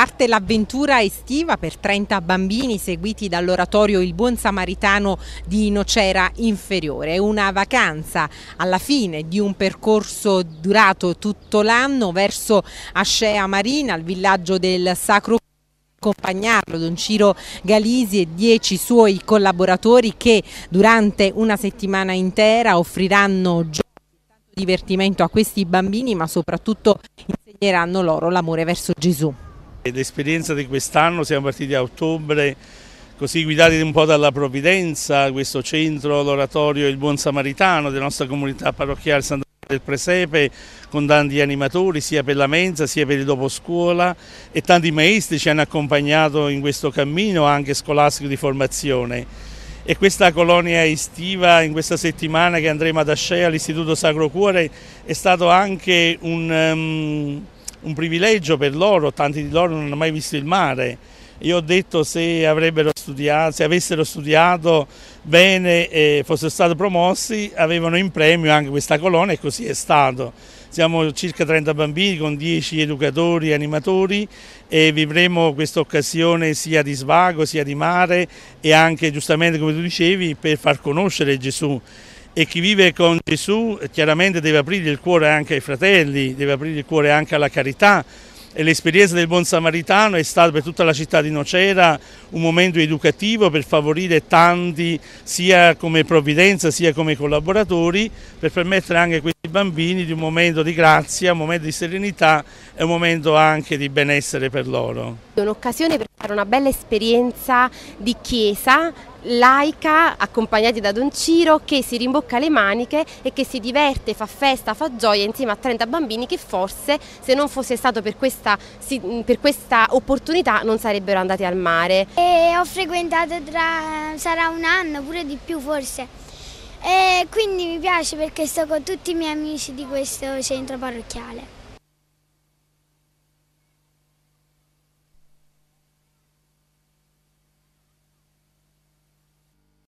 Parte l'avventura estiva per 30 bambini seguiti dall'oratorio Il Buon Samaritano di Nocera Inferiore. Una vacanza alla fine di un percorso durato tutto l'anno verso Ascea Marina, il villaggio del Sacro accompagnarlo Don Ciro Galisi e dieci suoi collaboratori che durante una settimana intera offriranno gioco divertimento a questi bambini ma soprattutto insegneranno loro l'amore verso Gesù. L'esperienza di quest'anno, siamo partiti a ottobre, così guidati un po' dalla provvidenza, questo centro, l'oratorio Il Buon Samaritano della nostra comunità parrocchiale Santa del Presepe con tanti animatori sia per la mensa sia per il dopo scuola e tanti maestri ci hanno accompagnato in questo cammino anche scolastico di formazione e questa colonia estiva in questa settimana che andremo ad Ascea all'Istituto Sacro Cuore è stato anche un... Um, un privilegio per loro, tanti di loro non hanno mai visto il mare. Io ho detto se, studiato, se avessero studiato bene e fossero stati promossi, avevano in premio anche questa colonna e così è stato. Siamo circa 30 bambini con 10 educatori e animatori e vivremo questa occasione sia di svago sia di mare e anche giustamente come tu dicevi per far conoscere Gesù e chi vive con Gesù chiaramente deve aprire il cuore anche ai fratelli, deve aprire il cuore anche alla carità e l'esperienza del buon samaritano è stata per tutta la città di Nocera un momento educativo per favorire tanti sia come provvidenza sia come collaboratori per permettere anche a questi bambini di un momento di grazia, un momento di serenità e un momento anche di benessere per loro. Un'occasione per nostra una bella esperienza di chiesa laica accompagnati da Don Ciro che si rimbocca le maniche e che si diverte, fa festa, fa gioia insieme a 30 bambini che forse se non fosse stato per questa, per questa opportunità non sarebbero andati al mare. E ho frequentato tra, sarà un anno pure di più forse e quindi mi piace perché sto con tutti i miei amici di questo centro parrocchiale.